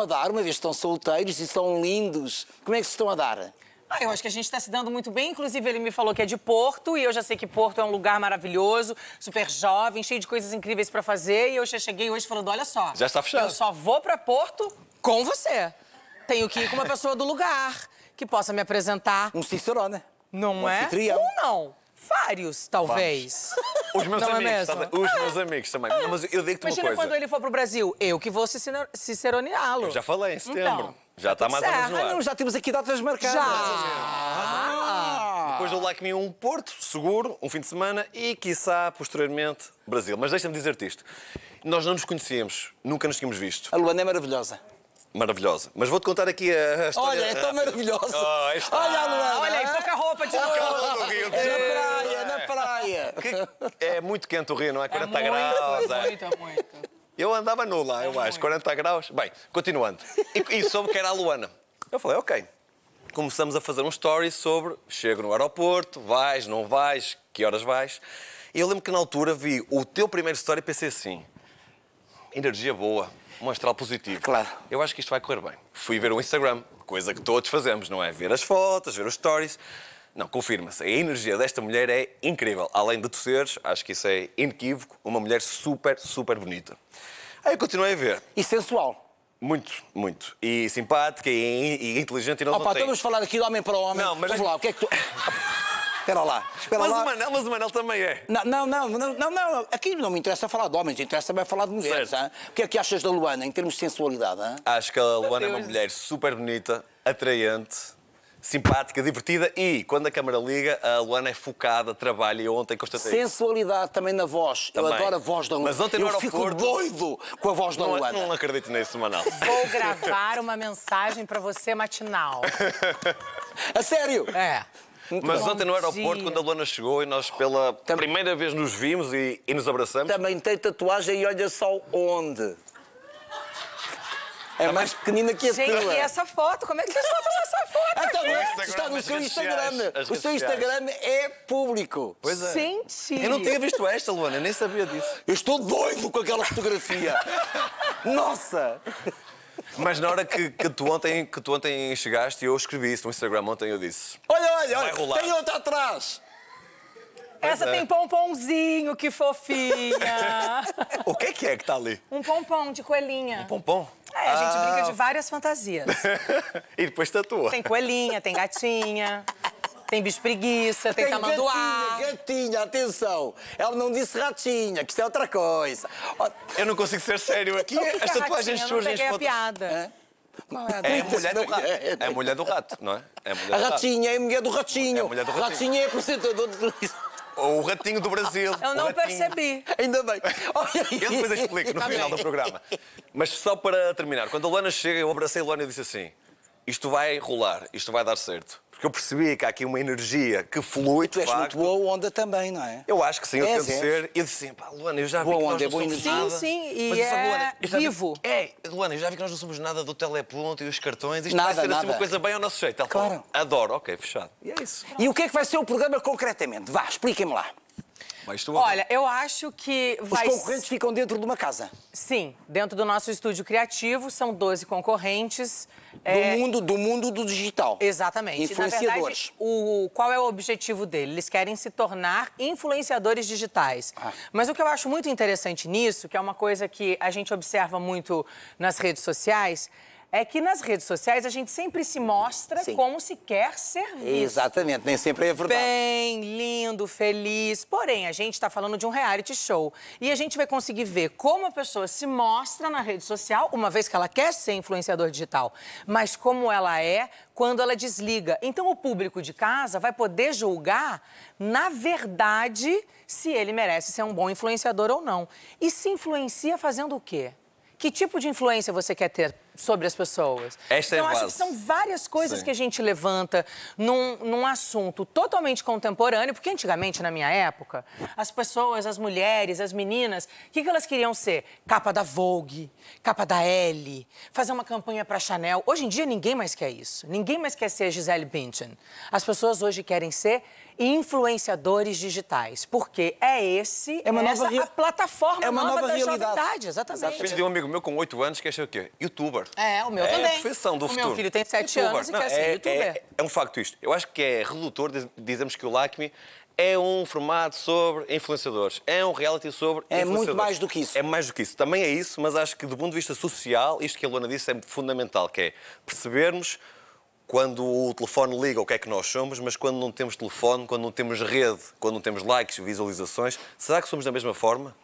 a dar, uma vez que estão solteiros e são lindos? Como é que se estão a dar? Ah, eu acho que a gente está se dando muito bem. Inclusive, ele me falou que é de Porto e eu já sei que Porto é um lugar maravilhoso, super jovem, cheio de coisas incríveis para fazer. E eu já cheguei hoje falando: olha só. Já está fechado. Eu só vou para Porto com você. Tenho que ir com uma pessoa do lugar que possa me apresentar. Um Cicerone. Não um é? Anfitrião. Um não. Vários, talvez. Vários. Os meus não é amigos, é os meus ah. amigos também. Não, mas eu digo-te uma coisa. quando ele for para o Brasil, eu que vou ciceroneá-lo. Já falei, em setembro. Então, já está mais ou menos no então, ar. Ah, não, já temos aqui datas marcadas. Já. Ah. Depois do Like Me um Porto, seguro, um fim de semana e, quiçá, posteriormente, Brasil. Mas deixa-me dizer-te isto. Nós não nos conhecíamos, nunca nos tínhamos visto. A Luana é maravilhosa maravilhosa. Mas vou-te contar aqui a, a história. Olha, é tão maravilhosa. Oh, está... Olha, Luana. Olha, pouca roupa de oh, roupa. Que é muito quente o Rio, não é? 40 é muito, graus. É muito, é, é muito. Eu andava nula, é eu acho, 40 graus. Bem, continuando. E, e soube que era a Luana. Eu falei, ok. Começamos a fazer um story sobre chego no aeroporto, vais, não vais, que horas vais. E eu lembro que na altura vi o teu primeiro story e pensei assim: energia boa, um astral positivo. Claro. Eu acho que isto vai correr bem. Fui ver o Instagram, coisa que todos fazemos, não é? Ver as fotos, ver os stories. Não, confirma-se. A energia desta mulher é incrível. Além de torceres, acho que isso é inequívoco, uma mulher super, super bonita. Aí eu continuei a ver. E sensual. Muito, muito. E simpática e, e inteligente e não Opa, estamos então a falar aqui de homem para homem. Não, mas... Vamos lá, o que é que tu... Espera lá, espera mas lá. O Manel, mas o Manel também é. Não, não, não, não, não, não. aqui não me interessa falar de homens, interessa-me falar de mulheres. O que é que achas da Luana em termos de sensualidade? Hein? Acho que a Luana é uma mulher super bonita, atraente, simpática, divertida e, quando a câmara liga, a Luana é focada, trabalha e ontem constatei Sensualidade também na voz. Também. Eu adoro a voz da Luana. Mas ontem no Eu fico doido com a voz da não, é- Luana. Não acredito nisso, Manal. Vou gravar uma mensagem para você matinal. a sério? É. Muito Mas bom. ontem no aeroporto, quando a Luana chegou e nós pela Também... primeira vez nos vimos e, e nos abraçamos... Também tem tatuagem e olha só onde. É mais pequenina que a Gente, tua. Gente, e essa foto? Como é que vocês botam essa foto? Ah, então, é, está no seu Instagram. O seu Instagram é público. Pois é. Gente. Eu não tinha visto esta, Luana, eu nem sabia disso. Eu estou doido com aquela fotografia. Nossa! Mas na hora que, que, tu ontem, que tu ontem chegaste, eu escrevi isso no Instagram ontem, eu disse... Olha, olha, olha tem outra atrás! Essa é. tem pomponzinho, que fofinha. o que é que é que está ali? Um pompom de coelhinha. Um pompom? É, a gente ah. brinca de várias fantasias. e depois tatua. Tá tem coelhinha, tem gatinha. Tem bicho preguiça, tem, tem tamanduá. Gatinha, gatinha, atenção. Ela não disse ratinha, que isso é outra coisa. Eu não consigo ser sério aqui. As tatuagens surgem... Eu a piada. É? Não, é, é a mulher do rato. É a mulher do rato, não é? é a, a ratinha é a mulher do ratinho. É a mulher do ratinho. Ratinha é apresentador de televisão o ratinho do Brasil. Eu não percebi. Ainda bem. Eu depois explico no final do tá programa. Mas só para terminar, quando a Luana chega, eu abracei a Luana e disse assim: isto vai rolar, isto vai dar certo. Porque eu percebi que há aqui uma energia que flui. E tu és facto. muito boa onda também, não é? Eu acho que sim, eu tenho tento ser. E eu disse assim, pá, Luana, eu já boa vi que onda, nós não é somos sim, nada. Sim, sim, e mas, é Luana, vivo. É, Luana, eu já vi que nós não somos nada do teleponto e os cartões. Isto nada, vai ser nada. assim uma coisa bem ao nosso jeito. Ela claro. Falou, adoro, ok, fechado. E é isso. Pronto. E o que é que vai ser o programa concretamente? Vá, expliquem-me lá. Mas tu... Olha, eu acho que vai... Os concorrentes ficam dentro de uma casa? Sim, dentro do nosso estúdio criativo, são 12 concorrentes. Do, é... mundo, do mundo do digital. Exatamente. Influenciadores. Verdade, o, qual é o objetivo dele? Eles querem se tornar influenciadores digitais. Ah. Mas o que eu acho muito interessante nisso, que é uma coisa que a gente observa muito nas redes sociais, é que nas redes sociais a gente sempre se mostra Sim. como se quer ser visto. Exatamente, nem sempre é verdade. Bem, lindo, feliz. Porém, a gente está falando de um reality show. E a gente vai conseguir ver como a pessoa se mostra na rede social, uma vez que ela quer ser influenciador digital, mas como ela é quando ela desliga. Então, o público de casa vai poder julgar, na verdade, se ele merece ser um bom influenciador ou não. E se influencia fazendo o quê? Que tipo de influência você quer ter? sobre as pessoas. Esta é então, é acho base. que são várias coisas Sim. que a gente levanta num, num assunto totalmente contemporâneo, porque antigamente, na minha época, as pessoas, as mulheres, as meninas, o que, que elas queriam ser? Capa da Vogue, capa da Elle, fazer uma campanha para Chanel. Hoje em dia, ninguém mais quer isso. Ninguém mais quer ser Gisele Bündchen. As pessoas hoje querem ser influenciadores digitais, porque é esse é uma é essa nova a plataforma é uma nova, nova da realidade. exatamente. Eu de um amigo meu com oito anos quer ser o quê? Youtuber. É, o meu é também. É a profissão do o futuro. O meu filho tem 7 então, anos e Não, quer ser é, youtuber. É, é, um facto isto. Eu acho que é redutor dizemos que o LACME é um formato sobre influenciadores, é um reality sobre influenciadores. É muito mais do que isso. É mais do que isso. Também é isso, mas acho que do ponto de vista social, isto que a Luana disse é fundamental, que é percebermos quando o telefone liga o que é que nós somos, mas quando não temos telefone, quando não temos rede, quando não temos likes, visualizações, será que somos da mesma forma?